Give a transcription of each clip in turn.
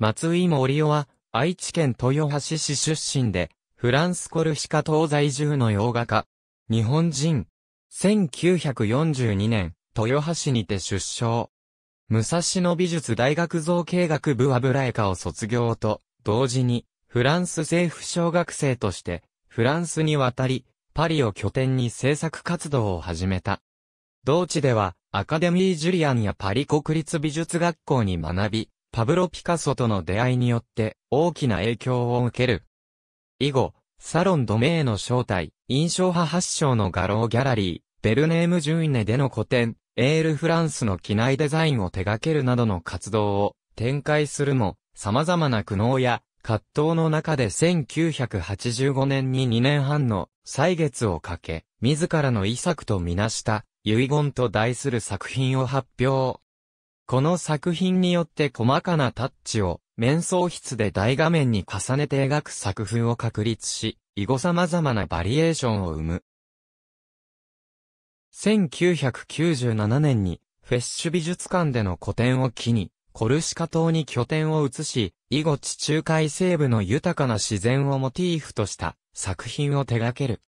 松井森夫は、愛知県豊橋市出身で、フランスコルシカ東在住の洋画家。日本人。1942年、豊橋にて出生。武蔵野美術大学造形学部油絵科を卒業と、同時に、フランス政府小学生として、フランスに渡り、パリを拠点に制作活動を始めた。同地では、アカデミー・ジュリアンやパリ国立美術学校に学び、パブロ・ピカソとの出会いによって大きな影響を受ける。以後、サロン・ドメーの招待、印象派発祥の画廊ギャラリー、ベルネーム・ジュイネでの個展、エール・フランスの機内デザインを手掛けるなどの活動を展開するも、様々な苦悩や葛藤の中で1985年に2年半の歳月をかけ、自らの遺作とみなした遺言と題する作品を発表。この作品によって細かなタッチを、面相筆で大画面に重ねて描く作風を確立し、以後様々なバリエーションを生む。1997年に、フェッシュ美術館での個展を機に、コルシカ島に拠点を移し、以後地中海西部の豊かな自然をモチーフとした作品を手掛ける。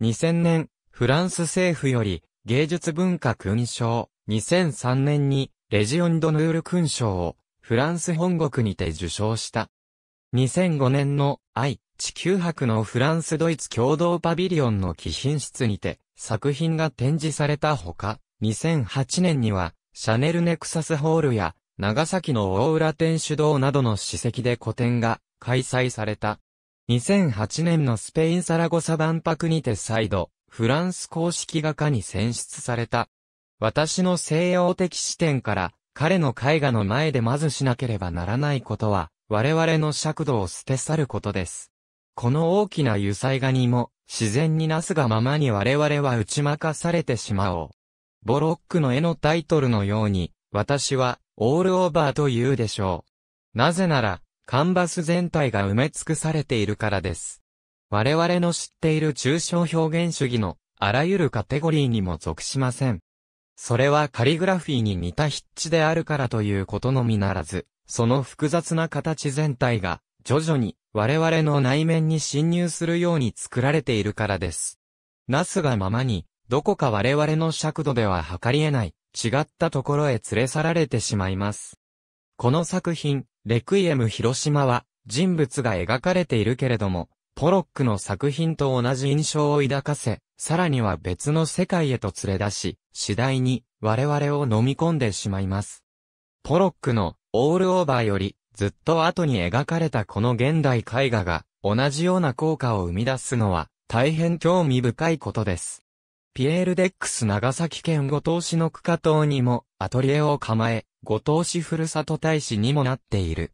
2000年、フランス政府より芸術文化勲章、2003年にレジオン・ド・ヌール勲章をフランス本国にて受賞した。2005年の愛、地球博のフランス・ドイツ共同パビリオンの貴賓室にて作品が展示されたほか、2008年にはシャネル・ネクサスホールや長崎の大浦天主堂などの史跡で個展が開催された。2008年のスペインサラゴサ万博にて再度、フランス公式画家に選出された。私の西洋的視点から、彼の絵画の前でまずしなければならないことは、我々の尺度を捨て去ることです。この大きな油彩画にも、自然になすがままに我々は打ち負かされてしまおう。ボロックの絵のタイトルのように、私は、オールオーバーと言うでしょう。なぜなら、カンバス全体が埋め尽くされているからです。我々の知っている抽象表現主義の、あらゆるカテゴリーにも属しません。それはカリグラフィーに似た筆致であるからということのみならず、その複雑な形全体が、徐々に我々の内面に侵入するように作られているからです。なすがままに、どこか我々の尺度では測り得ない、違ったところへ連れ去られてしまいます。この作品、レクイエム広島は、人物が描かれているけれども、ポロックの作品と同じ印象を抱かせ、さらには別の世界へと連れ出し、次第に我々を飲み込んでしまいます。ポロックのオールオーバーよりずっと後に描かれたこの現代絵画が同じような効果を生み出すのは大変興味深いことです。ピエール・デックス長崎県五島市の区下島にもアトリエを構え、五島市ふるさと大使にもなっている。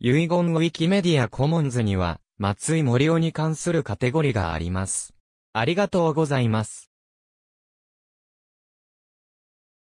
遺言ウィキメディアコモンズには、松井森尾に関するカテゴリがあります。ありがとうございます。